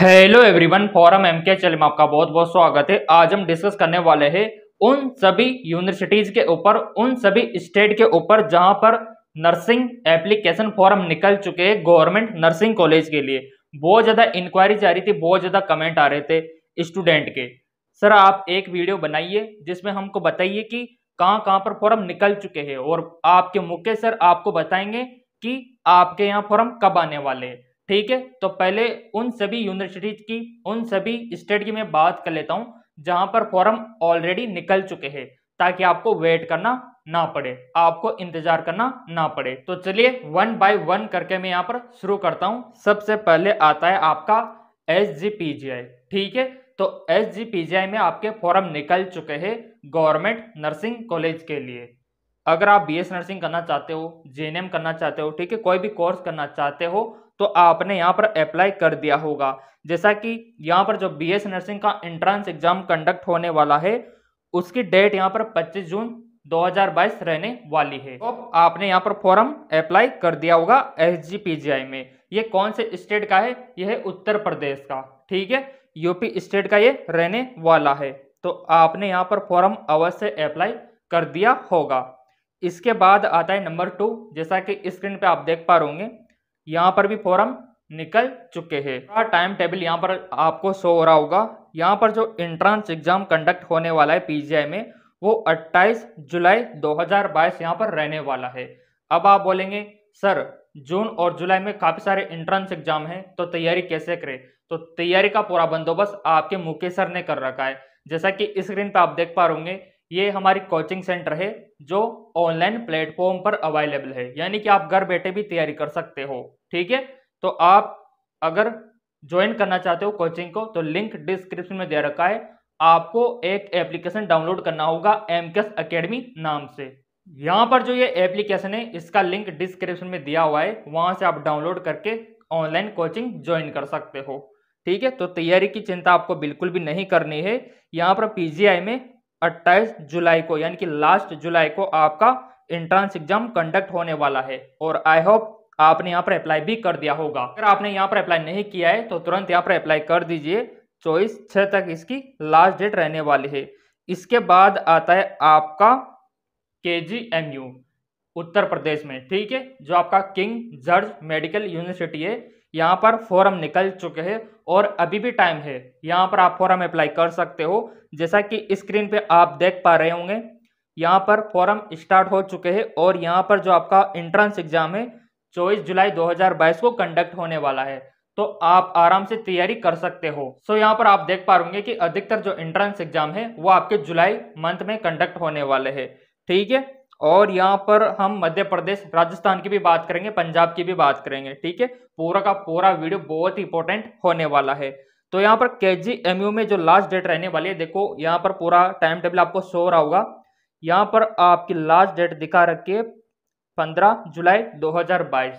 hello everyone forum M K channel में आपका बहुत बहुत स्वागत है आज हम डिस्कस करने वाले हैं उन सभी यूनिवर्सिटीज के ऊपर उन सभी स्टेट के ऊपर जहां पर नर्सिंग एप्लीकेशन फॉर्म निकल चुके हैं गवर्नमेंट नर्सिंग कॉलेज के लिए बहुत ज़्यादा इंक्वायरी जा रही थी बहुत ज़्यादा कमेंट आ रहे थे स्टूडेंट के सर आप एक वीडियो बनाइए जिसमें हमको बताइए कि कहाँ कहाँ पर फॉर्म निकल चुके हैं और आपके मुख्य सर आपको बताएंगे कि आपके यहाँ फॉर्म कब आने वाले हैं ठीक है तो पहले उन सभी यूनिवर्सिटीज की उन सभी स्टेट की मैं बात कर लेता हूँ जहाँ पर फॉर्म ऑलरेडी निकल चुके हैं ताकि आपको वेट करना ना पड़े आपको इंतजार करना ना पड़े तो चलिए वन बाय वन करके मैं यहाँ पर शुरू करता हूँ सबसे पहले आता है आपका एस जी पी जी आई ठीक है तो एस जी पी जी आई में आपके फॉर्म निकल चुके हैं गवर्नमेंट नर्सिंग कॉलेज के लिए अगर आप बी नर्सिंग करना चाहते हो जे करना चाहते हो ठीक है कोई भी कोर्स करना चाहते हो तो आपने यहाँ पर अप्लाई कर दिया होगा जैसा कि यहाँ पर जो बी नर्सिंग का एंट्रेंस एग्जाम कंडक्ट होने वाला है उसकी डेट यहाँ पर 25 जून 2022 रहने वाली है तो आपने यहाँ पर फॉर्म अप्लाई कर दिया होगा एस में ये कौन से स्टेट का है यह है उत्तर प्रदेश का ठीक है यूपी स्टेट का ये रहने वाला है तो आपने यहाँ पर फॉर्म अवश्य अप्लाई कर दिया होगा इसके बाद आता है नंबर टू जैसा कि स्क्रीन पे आप देख पा रहे होंगे यहाँ पर भी फॉर्म निकल चुके हैं टाइम टेबल यहाँ पर आपको शो हो रहा होगा यहाँ पर जो इंट्रांस एग्जाम कंडक्ट होने वाला है पीजीआई में वो 28 जुलाई 2022 यहाँ पर रहने वाला है अब आप बोलेंगे सर जून और जुलाई में काफ़ी सारे एंट्रेंस एग्जाम हैं तो तैयारी कैसे करें तो तैयारी का पूरा बंदोबस्त आपके मुकेश सर ने कर रखा है जैसा कि स्क्रीन पर आप देख पा रहे होंगे ये हमारी कोचिंग सेंटर है जो ऑनलाइन प्लेटफॉर्म पर अवेलेबल है यानी कि आप घर बैठे भी तैयारी कर सकते हो ठीक है तो आप अगर ज्वाइन करना चाहते हो कोचिंग को तो लिंक डिस्क्रिप्शन में दे रखा है आपको एक एप्लीकेशन डाउनलोड करना होगा एम के अकेडमी नाम से यहाँ पर जो ये एप्लीकेशन है इसका लिंक डिस्क्रिप्शन में दिया हुआ है वहाँ से आप डाउनलोड करके ऑनलाइन कोचिंग ज्वाइन कर सकते हो ठीक है तो तैयारी की चिंता आपको बिल्कुल भी नहीं करनी है यहाँ पर पीजीआई में अट्ठाईस जुलाई को यानी कि लास्ट जुलाई को आपका एंट्रांस एग्जाम कंडक्ट होने वाला है और आई होप आपने यहाँ पर अप्लाई भी कर दिया होगा अगर आपने यहाँ पर अप्लाई नहीं किया है तो तुरंत यहाँ पर अप्लाई कर दीजिए चौबीस छः तक इसकी लास्ट डेट रहने वाली है इसके बाद आता है आपका के जी उत्तर प्रदेश में ठीक है जो आपका किंग जर्ज मेडिकल यूनिवर्सिटी है यहाँ पर फॉर्म निकल चुके हैं और अभी भी टाइम है यहाँ पर आप फॉर्म अप्लाई कर सकते हो जैसा कि स्क्रीन पे आप देख पा रहे होंगे यहाँ पर फॉर्म स्टार्ट हो चुके हैं और यहाँ पर जो आपका एंट्रेंस एग्जाम है चौबीस जुलाई 2022 को कंडक्ट होने वाला है तो आप आराम से तैयारी कर सकते हो सो so, यहाँ पर आप देख पा रहे कि अधिकतर जो एंट्रेंस एग्जाम है वो आपके जुलाई मंथ में कंडक्ट होने वाले हैं ठीक है और यहाँ पर हम मध्य प्रदेश राजस्थान की भी बात करेंगे पंजाब की भी बात करेंगे ठीक है पूरा का पूरा वीडियो बहुत इंपॉर्टेंट होने वाला है तो यहाँ पर के जी में जो लास्ट डेट रहने वाली है देखो यहाँ पर पूरा टाइम टेबल आपको शो रहा होगा यहाँ पर आपकी लास्ट डेट दिखा रखिए 15 जुलाई 2022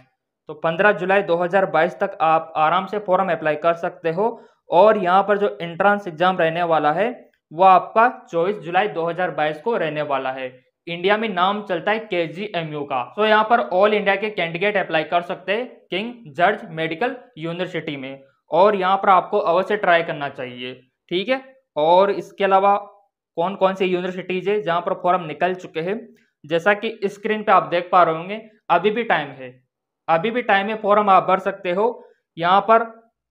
तो 15 जुलाई 2022 तक आप आराम से फॉर्म अप्लाई कर सकते हो और यहाँ पर जो एंट्रेंस एग्जाम रहने वाला है वह आपका 24 जुलाई 2022 को रहने वाला है इंडिया में नाम चलता है के जी एम यू का तो so, यहाँ पर ऑल इंडिया के कैंडिडेट अप्लाई कर सकते हैं किंग जर्ज मेडिकल यूनिवर्सिटी में और यहाँ पर आपको अवश्य ट्राई करना चाहिए ठीक है और इसके अलावा कौन कौन सी यूनिवर्सिटीज है जहाँ पर फॉर्म निकल चुके हैं जैसा कि स्क्रीन पे आप देख पा रहे होंगे अभी भी टाइम है अभी भी टाइम है फॉर्म आप भर सकते हो यहाँ पर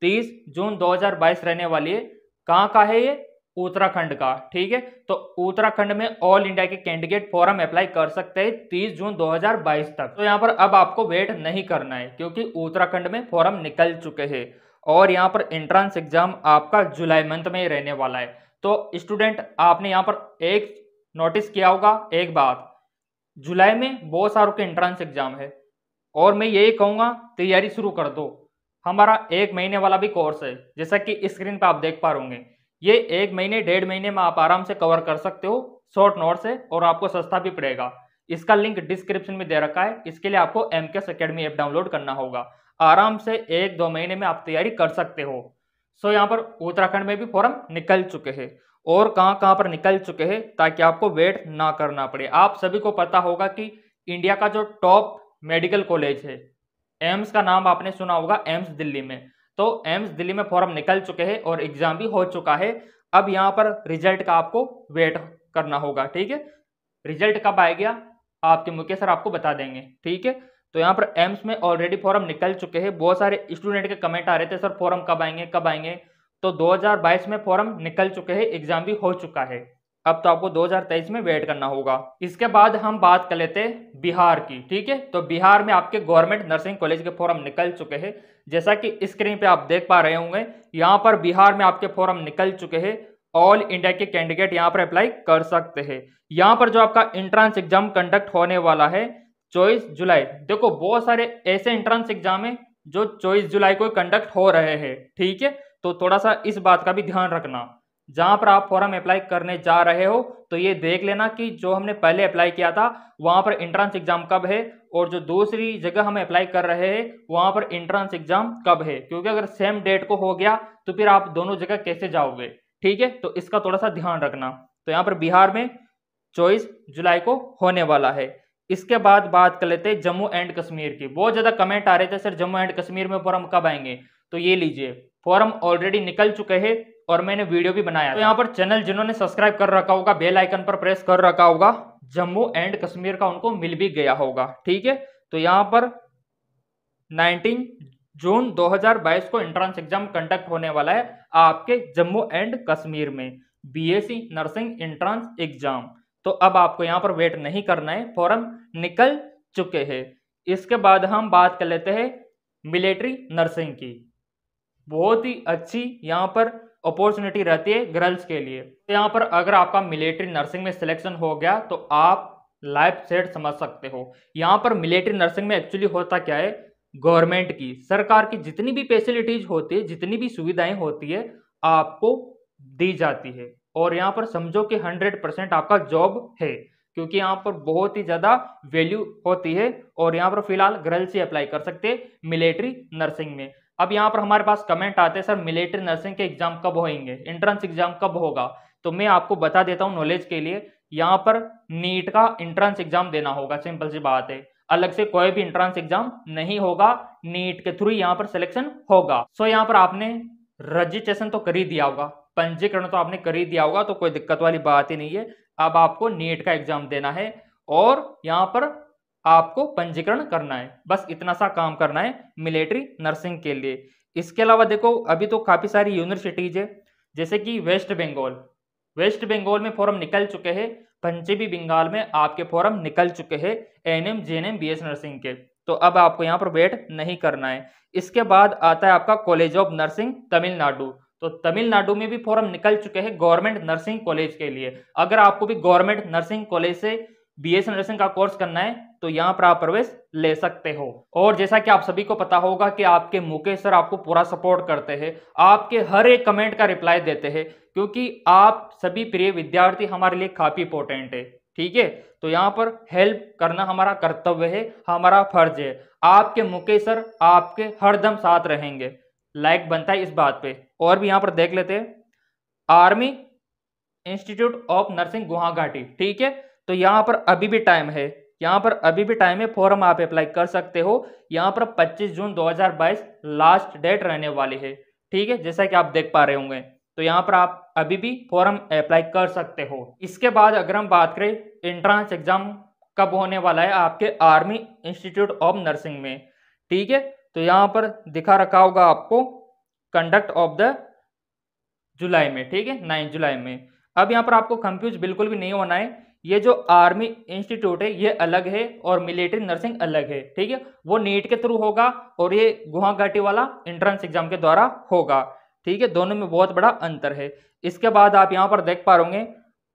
30 जून 2022 रहने वाली है कहाँ का है ये उत्तराखंड का ठीक है तो उत्तराखंड में ऑल इंडिया के कैंडिडेट फॉरम अप्लाई कर सकते हैं 30 जून 2022 तक तो यहाँ पर अब आपको वेट नहीं करना है क्योंकि उत्तराखंड में फॉरम निकल चुके हैं और यहाँ पर एंट्रेंस एग्जाम आपका जुलाई मंथ में ही रहने वाला है तो स्टूडेंट आपने यहाँ पर एक नोटिस किया होगा एक बात जुलाई में बहुत सारों के एंट्रेंस एग्जाम है और मैं यही कहूँगा तैयारी शुरू कर दो हमारा एक महीने वाला भी कोर्स है जैसा कि स्क्रीन पर आप देख पा रहे ये एक महीने डेढ़ महीने में आप आराम से कवर कर सकते हो शॉर्ट नोट से और आपको सस्ता भी पड़ेगा इसका लिंक डिस्क्रिप्शन में दे रखा है इसके लिए आपको एम के अकेडमी ऐप डाउनलोड करना होगा आराम से एक दो महीने में आप तैयारी कर सकते हो सो यहाँ पर उत्तराखंड में भी फॉर्म निकल चुके हैं और कहाँ कहाँ पर निकल चुके हैं ताकि आपको वेट ना करना पड़े आप सभी को पता होगा कि इंडिया का जो टॉप मेडिकल कॉलेज है एम्स का नाम आपने सुना होगा एम्स दिल्ली में तो एम्स दिल्ली में फॉर्म निकल चुके हैं और एग्जाम भी हो चुका है अब यहाँ पर रिजल्ट का आपको वेट करना होगा ठीक है रिजल्ट कब आएगा आपके मुख्य सर आपको बता देंगे ठीक है तो यहाँ पर एम्स में ऑलरेडी फॉर्म निकल चुके हैं बहुत सारे स्टूडेंट के कमेंट आ रहे थे सर फॉर्म कब आएंगे कब आएंगे तो 2022 में फॉर्म निकल चुके हैं एग्जाम भी हो चुका है अब तो आपको 2023 में वेट करना होगा इसके बाद हम बात कर लेते हैं बिहार की ठीक है तो बिहार में आपके गवर्नमेंट नर्सिंग कॉलेज के फॉर्म निकल चुके हैं जैसा कि स्क्रीन पे आप देख पा रहे होंगे यहाँ पर बिहार में आपके फॉर्म निकल चुके हैं ऑल इंडिया के कैंडिडेट यहाँ पर अप्लाई कर सकते हैं यहाँ पर जो आपका एंट्रेंस एग्जाम कंडक्ट होने वाला है चौबीस जुलाई देखो बहुत सारे ऐसे एंट्रेंस एग्जाम है जो चौबीस जुलाई को कंडक्ट हो रहे हैं ठीक है तो थोड़ा सा इस बात का भी ध्यान रखना जहां पर आप फॉर्म अप्लाई करने जा रहे हो तो ये देख लेना कि जो हमने पहले अप्लाई किया था वहां पर इंट्रांस एग्जाम कब है और जो दूसरी जगह हम अप्लाई कर रहे हैं वहां पर इंट्रांस एग्जाम कब है क्योंकि अगर सेम डेट को हो गया तो फिर आप दोनों जगह कैसे जाओगे ठीक है तो इसका थोड़ा सा ध्यान रखना तो यहाँ पर बिहार में चौबीस जुलाई को होने वाला है इसके बाद बात कर लेते हैं जम्मू एंड कश्मीर की बहुत ज़्यादा कमेंट आ रहे थे सर जम्मू एंड कश्मीर में फॉर्म कब आएंगे तो ये लीजिए फॉर्म ऑलरेडी निकल चुके हैं और मैंने वीडियो भी बनाया तो यहाँ पर चैनल जिन्होंने सब्सक्राइब कर रखा होगा बेल आइकन पर प्रेस कर रखा होगा जम्मू एंड कश्मीर का उनको मिल भी गया होगा ठीक है तो यहाँ पर 19 जून 2022 को एंट्रेंस एग्जाम कंडक्ट होने वाला है आपके जम्मू एंड कश्मीर में सी नर्सिंग एंट्रांस एग्जाम तो अब आपको यहाँ पर वेट नहीं करना है फॉर्म निकल चुके हैं इसके बाद हम बात कर लेते हैं मिलिट्री नर्सिंग की बहुत ही अच्छी यहाँ पर अपॉर्चुनिटी रहती है गर्ल्स के लिए तो यहाँ पर अगर आपका मिलिट्री नर्सिंग में सिलेक्शन हो गया तो आप लाइफ सेट समझ सकते हो यहाँ पर मिलिट्री नर्सिंग में एक्चुअली होता क्या है गवर्नमेंट की सरकार की जितनी भी फैसिलिटीज होती है जितनी भी सुविधाएं होती है आपको दी जाती है और यहाँ पर समझो कि हंड्रेड परसेंट आपका जॉब है क्योंकि यहाँ पर बहुत ही ज़्यादा वैल्यू होती है और यहाँ पर फिलहाल गर्ल्स ही अप्लाई कर सकते हैं मिलिट्री नर्सिंग में अब यहाँ पर हमारे पास कमेंट आते हैं सर मिलिट्री नर्सिंग के एग्जाम कब होंगे एंट्रेंस एग्जाम कब होगा तो मैं आपको बता देता हूँ नॉलेज के लिए यहाँ पर नीट का एंट्रेंस एग्जाम देना होगा सिंपल सी बात है अलग से कोई भी एंट्रेंस एग्जाम नहीं होगा नीट के थ्रू यहाँ पर सिलेक्शन होगा सो यहाँ पर आपने रजिस्ट्रेशन तो कर ही दिया होगा पंजीकरण तो आपने कर ही दिया होगा तो कोई दिक्कत वाली बात ही नहीं है अब आपको नीट का एग्जाम देना है और यहाँ पर आपको पंजीकरण करना है बस इतना सा काम करना है मिलिट्री नर्सिंग के लिए इसके अलावा देखो अभी तो काफ़ी सारी यूनिवर्सिटीज है जैसे कि वेस्ट बंगाल वेस्ट बंगाल में फॉर्म निकल चुके हैं पंचमी बंगाल में आपके फॉर्म निकल चुके हैं N M J N M B S nursing के तो अब आपको यहाँ पर वेट नहीं करना है इसके बाद आता है आपका कॉलेज ऑफ नर्सिंग तमिलनाडु तो तमिलनाडु में भी फॉर्म निकल चुके हैं गवर्नमेंट नर्सिंग कॉलेज के लिए अगर आपको भी गवर्नमेंट नर्सिंग कॉलेज से बी एस नर्सिंग का कोर्स करना है तो यहाँ पर आप प्रवेश ले सकते हो और जैसा कि आप सभी को पता होगा कि आपके मुकेश सर आपको पूरा सपोर्ट करते हैं आपके हर एक कमेंट का रिप्लाई देते हैं क्योंकि आप सभी प्रिय विद्यार्थी हमारे लिए काफी इंपोर्टेंट है ठीक है तो यहाँ पर हेल्प करना हमारा कर्तव्य है हमारा फर्ज है आपके मुकेश सर आपके हर दम साथ रहेंगे लाइक बनता है इस बात पे और भी यहाँ पर देख लेते हैं army institute of nursing Guwahati ठीक है तो यहाँ पर अभी भी टाइम है यहाँ पर अभी भी टाइम है फॉर्म आप अप्लाई कर सकते हो यहाँ पर 25 जून 2022 लास्ट डेट रहने वाली है ठीक है जैसा कि आप देख पा रहे होंगे तो यहाँ पर आप अभी भी फॉर्म अप्लाई कर सकते हो इसके बाद अगर हम बात करें एंट्रांस एग्जाम कब होने वाला है आपके आर्मी इंस्टीट्यूट ऑफ नर्सिंग में ठीक है तो यहाँ पर दिखा रखा होगा आपको कंडक्ट ऑफ द जुलाई में ठीक है नाइन जुलाई में अब यहाँ पर आपको कंफ्यूज बिल्कुल भी नहीं होना है ये जो आर्मी इंस्टीट्यूट है ये अलग है और मिलिट्री नर्सिंग अलग है ठीक है वो नीट के थ्रू होगा और ये गुवाहाटी वाला एंट्रेंस एग्जाम के द्वारा होगा ठीक है दोनों में बहुत बड़ा अंतर है इसके बाद आप यहाँ पर देख पा रहे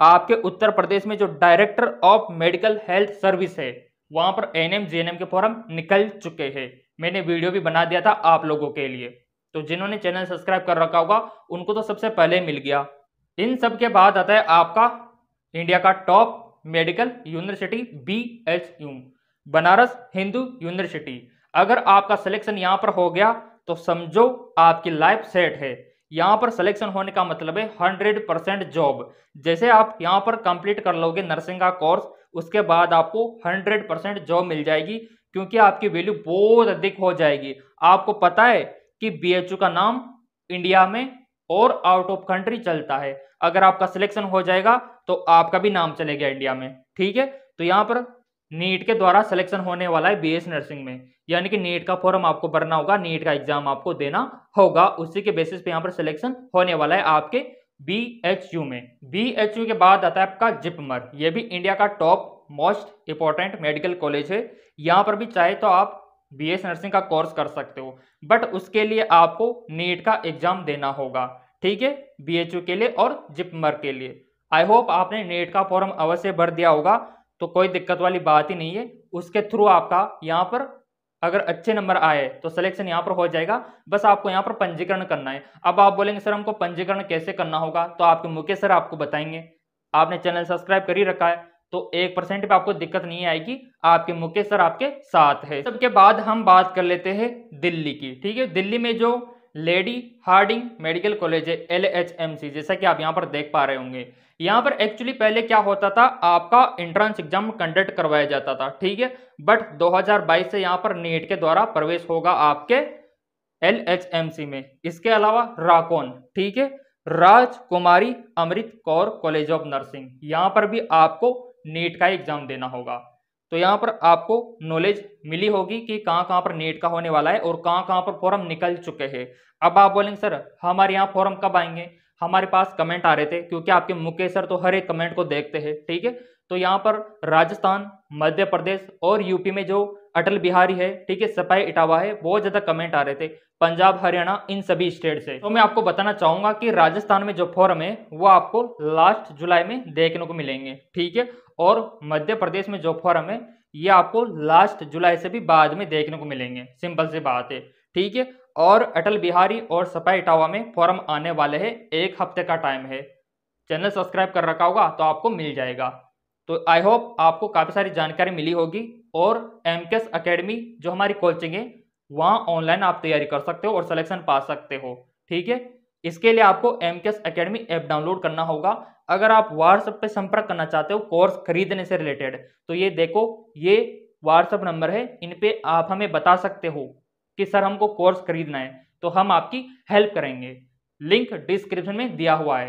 आपके उत्तर प्रदेश में जो director of medical health service है वहां पर एन एम एम के फॉरम निकल चुके हैं मैंने वीडियो भी बना दिया था आप लोगों के लिए तो जिन्होंने चैनल सब्सक्राइब कर रखा होगा उनको तो सबसे पहले मिल गया इन सब के बाद आता है आपका इंडिया का top medical university B H U Banaras Hindu university अगर आपका सिलेक्शन यहाँ पर हो गया तो समझो आपकी लाइफ सेट है यहाँ पर सिलेक्शन होने का मतलब है हंड्रेड परसेंट जॉब जैसे आप यहाँ पर कंप्लीट कर लोगे नर्सिंग का कोर्स उसके बाद आपको हंड्रेड परसेंट जॉब मिल जाएगी क्योंकि आपकी वैल्यू बहुत अधिक हो जाएगी आपको पता है कि बी का नाम इंडिया में और आउट ऑफ कंट्री चलता है अगर आपका सिलेक्शन हो जाएगा तो आपका भी नाम चलेगा इंडिया में ठीक है तो यहाँ पर नीट के द्वारा सिलेक्शन होने वाला है बीएस नर्सिंग में यानी कि नीट का फॉर्म आपको भरना होगा नीट का एग्जाम आपको देना होगा उसी के बेसिस पे यहाँ पर सिलेक्शन होने वाला है आपके बी एच यू में बी एच यू के बाद आता है आपका जिपमर ये भी इंडिया का top most important medical college है यहाँ पर भी चाहे तो आप बी एस नर्सिंग का कोर्स कर सकते हो बट उसके लिए आपको नेट का एग्जाम देना होगा ठीक है बी एच यू के लिए और जिपमर के लिए आई होप आपने नेट का फॉर्म अवश्य भर दिया होगा तो कोई दिक्कत वाली बात ही नहीं है उसके थ्रू आपका यहाँ पर अगर अच्छे नंबर आए तो सिलेक्शन यहाँ पर हो जाएगा बस आपको यहाँ पर पंजीकरण करना है अब आप बोलेंगे सर हमको पंजीकरण कैसे करना होगा तो आपके मुख्य सर आपको बताएंगे आपने चैनल सब्सक्राइब कर ही रखा है तो एक परसेंट पे आपको दिक्कत नहीं आएगी आपके मुकेश सर आपके साथ है सबके बाद हम बात कर लेते हैं दिल्ली की ठीक है दिल्ली में जो Lady Hardinge medical college L H M C सी जैसा कि आप यहाँ पर देख पा रहे होंगे यहाँ पर एक्चुअली पहले क्या होता था आपका एंट्रेंस एग्जाम कंडक्ट करवाया जाता था ठीक है बट 2022 से यहाँ पर नेट के द्वारा प्रवेश होगा आपके एल एच एम सी में इसके अलावा राकोन ठीक है Rajkumari Amrit Kaur college of nursing यहाँ पर भी आपको नेट का एग्जाम देना होगा तो यहाँ पर आपको नॉलेज मिली होगी कि कहाँ कहाँ पर नेट का होने वाला है और कहाँ कहाँ पर फॉर्म निकल चुके हैं अब आप बोलेंगे सर हमारे यहाँ फॉर्म कब आएंगे हमारे पास कमेंट आ रहे थे क्योंकि आपके मुकेश सर तो हर एक कमेंट को देखते हैं ठीक है तो यहाँ पर राजस्थान मध्य प्रदेश और यूपी में जो अटल बिहारी है ठीक है सपाई इटावा है बहुत ज़्यादा कमेंट आ रहे थे पंजाब हरियाणा इन सभी स्टेट से तो मैं आपको बताना चाहूँगा कि राजस्थान में जो फॉर्म है वो आपको लास्ट जुलाई में देखने को मिलेंगे ठीक है और मध्य प्रदेश में जॉब फॉर्म है ये आपको लास्ट जुलाई से भी बाद में देखने को मिलेंगे सिंपल सी बात है ठीक है और अटल बिहारी और सपाई इटावा में फॉर्म आने वाले हैं एक हफ्ते का टाइम है चैनल सब्सक्राइब कर रखा होगा तो आपको मिल जाएगा तो आई होप आपको काफ़ी सारी जानकारी मिली होगी और एम के एस अकेडमी जो हमारी कोचिंग है वहाँ ऑनलाइन आप तैयारी कर सकते हो और सलेक्शन पा सकते हो ठीक है इसके लिए आपको एम के एस अकेडमी ऐप डाउनलोड करना होगा अगर आप व्हाट्सएप पे संपर्क करना चाहते हो कोर्स खरीदने से रिलेटेड तो ये देखो ये व्हाट्सएप नंबर है इन पे आप हमें बता सकते हो कि सर हमको कोर्स खरीदना है तो हम आपकी हेल्प करेंगे लिंक डिस्क्रिप्शन में दिया हुआ है